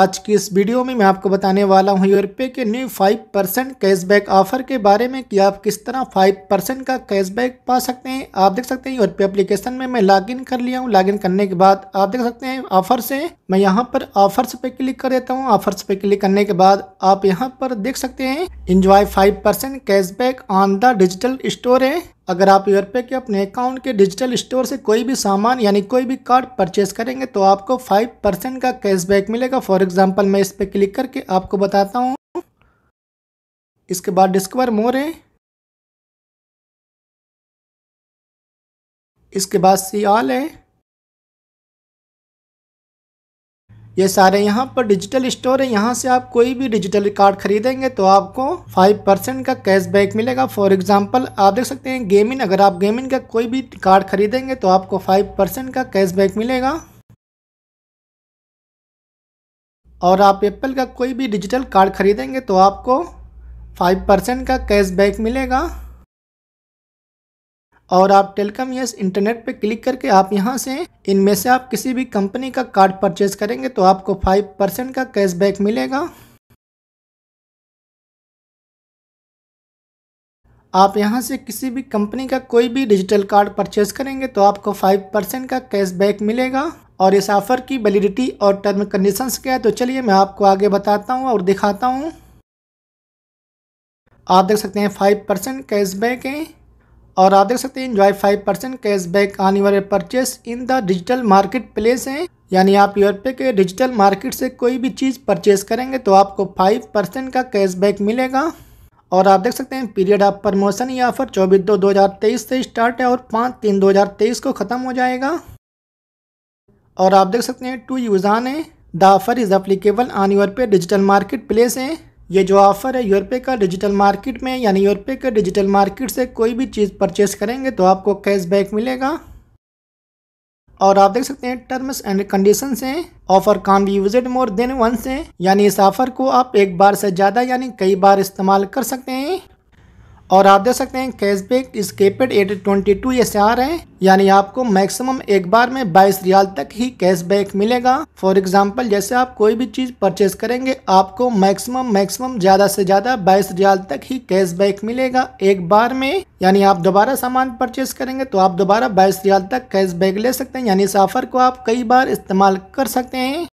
आज की इस वीडियो में मैं आपको बताने वाला हूं यूरोपे के न्यू 5 परसेंट कैशबैक ऑफर के बारे में कि आप किस तरह 5 परसेंट का कैशबैक पा सकते हैं आप देख सकते हैं यूरोपे एप्लीकेशन में मैं लॉगिन कर लिया हूं लॉगिन करने के बाद आप देख सकते हैं ऑफर से मैं यहां पर ऑफर्स पे क्लिक कर देता हूँ ऑफर्स पे क्लिक करने के बाद आप यहाँ पर देख सकते हैं enjoy five cashback on the digital store है अगर आप यूरपे के अपने अकाउंट के डिजिटल स्टोर से कोई भी सामान यानी कोई भी कार्ड परचेस करेंगे तो आपको फाइव परसेंट का कैशबैक मिलेगा फॉर एग्जांपल मैं इस पर क्लिक करके आपको बताता हूँ इसके बाद डिस्कवर मोर है इसके बाद सी ऑल है ये सारे यहाँ पर डिजिटल स्टोर है यहाँ से आप कोई भी डिजिटल कार्ड खरीदेंगे तो आपको 5 परसेंट का कैशबैक मिलेगा फॉर एग्जांपल आप देख सकते हैं गेमिंग अगर आप गेमिंग का कोई भी कार्ड खरीदेंगे तो आपको 5 परसेंट का कैशबैक मिलेगा और आप एप्पल का कोई भी डिजिटल कार्ड खरीदेंगे तो आपको 5 परसेंट का कैशबैक मिलेगा और आप टेलीकॉम यस इंटरनेट पे क्लिक करके आप यहाँ से इनमें से आप किसी भी कंपनी का कार्ड परचेज करेंगे तो आपको फाइव परसेंट का कैशबैक मिलेगा आप यहां से किसी भी कंपनी का कोई भी डिजिटल कार्ड परचेज करेंगे तो आपको 5 परसेंट का कैशबैक मिलेगा और इस ऑफ़र की वैलिडिटी और टर्म कंडीशंस क्या है तो चलिए मैं आपको आगे बताता हूँ और दिखाता हूँ आप देख सकते हैं फाइव परसेंट कैशबैक है और आप देख सकते हैं enjoy five percent cash back आने वाले purchase in the digital market place हैं यानी आप यूरोपे के डिजिटल मार्केट से कोई भी चीज़ परचेस करेंगे तो आपको फाइव परसेंट का कैशबैक मिलेगा और आप देख सकते हैं पीरियड ऑफ प्रमोशन ये ऑफर चौबीस दो दो हज़ार तेईस से स्टार्ट है और पाँच तीन दो हज़ार तेईस को ख़त्म हो जाएगा और आप देख सकते हैं टू यूज़ान है the offer is applicable on your pay digital market place हैं ये जो ऑफ़र है यूरोपे का डिजिटल मार्केट में यानी यूरोपे के डिजिटल मार्केट से कोई भी चीज़ परचेस करेंगे तो आपको कैशबैक मिलेगा और आप देख सकते हैं टर्म्स एंड कंडीशन से offer can be visit more than one से यानी इस ऑफर को आप एक बार से ज़्यादा यानी कई बार इस्तेमाल कर सकते हैं और आप देख सकते हैं कैशबैक इस केपेड एट ट्वेंटी टू ये से आ रहे हैं यानी आपको मैक्सिमम एक बार में बाईस रियाल तक ही कैशबैक मिलेगा फॉर एग्जांपल जैसे आप कोई भी चीज़ परचेज करेंगे आपको मैक्सिमम मैक्सिमम ज़्यादा से ज़्यादा बाईस रियाल तक ही कैशबैक मिलेगा एक बार में यानी आप दोबारा सामान परचेज करेंगे तो आप दोबारा बाईस रियाल तक कैश ले सकते हैं यानी इस ऑफर को आप कई बार इस्तेमाल कर सकते हैं